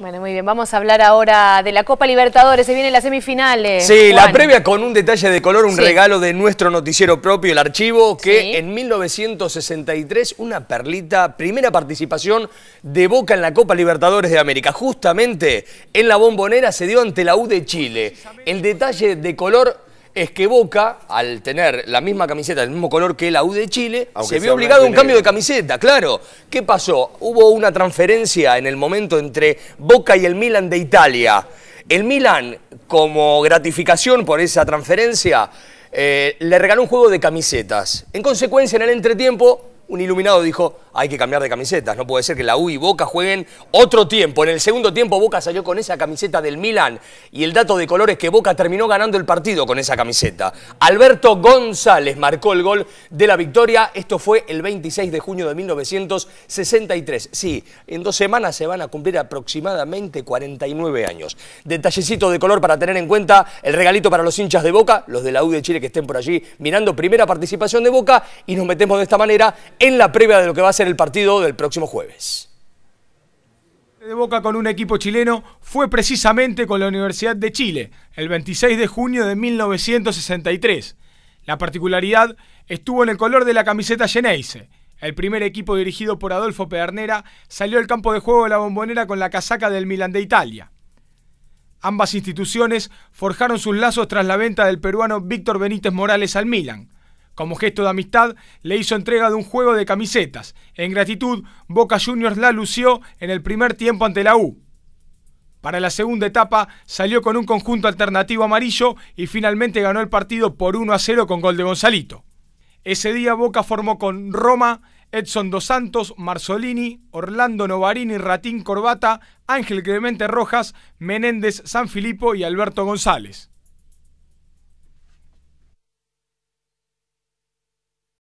Bueno, muy bien. Vamos a hablar ahora de la Copa Libertadores. Se vienen las semifinales. Sí, la previa con un detalle de color, un regalo de nuestro noticiero propio, el archivo, que en 1963, una perlita, primera participación de Boca en la Copa Libertadores de América. Justamente en la bombonera se dio ante la U de Chile. El detalle de color es que Boca, al tener la misma camiseta, del mismo color que la U de Chile, se vio obligado a un cambio de camiseta, claro. ¿Qué pasó? Hubo una transferencia en el momento entre Boca y el Milan de Italia. El Milan, como gratificación por esa transferencia, eh, le regaló un juego de camisetas. En consecuencia, en el entretiempo, un iluminado dijo, hay que cambiar de camisetas. No puede ser que la U y Boca jueguen otro tiempo. En el segundo tiempo Boca salió con esa camiseta del Milan y el dato de color es que Boca terminó ganando el partido con esa camiseta. Alberto González marcó el gol de la victoria. Esto fue el 26 de junio de 1963. Sí, en dos semanas se van a cumplir aproximadamente 49 años. Detallecito de color para tener en cuenta, el regalito para los hinchas de Boca, los de la U de Chile que estén por allí mirando primera participación de Boca y nos metemos de esta manera en la previa de lo que va a ser el partido del próximo jueves. De Boca con un equipo chileno fue precisamente con la Universidad de Chile, el 26 de junio de 1963. La particularidad estuvo en el color de la camiseta Geneise. El primer equipo dirigido por Adolfo Pedernera salió al campo de juego de la bombonera con la casaca del Milan de Italia. Ambas instituciones forjaron sus lazos tras la venta del peruano Víctor Benítez Morales al Milan. Como gesto de amistad, le hizo entrega de un juego de camisetas. En gratitud, Boca Juniors la lució en el primer tiempo ante la U. Para la segunda etapa salió con un conjunto alternativo amarillo y finalmente ganó el partido por 1 a 0 con gol de Gonzalito. Ese día Boca formó con Roma, Edson Dos Santos, Marzolini, Orlando Novarini, Ratín Corbata, Ángel Clemente Rojas, Menéndez Sanfilippo y Alberto González.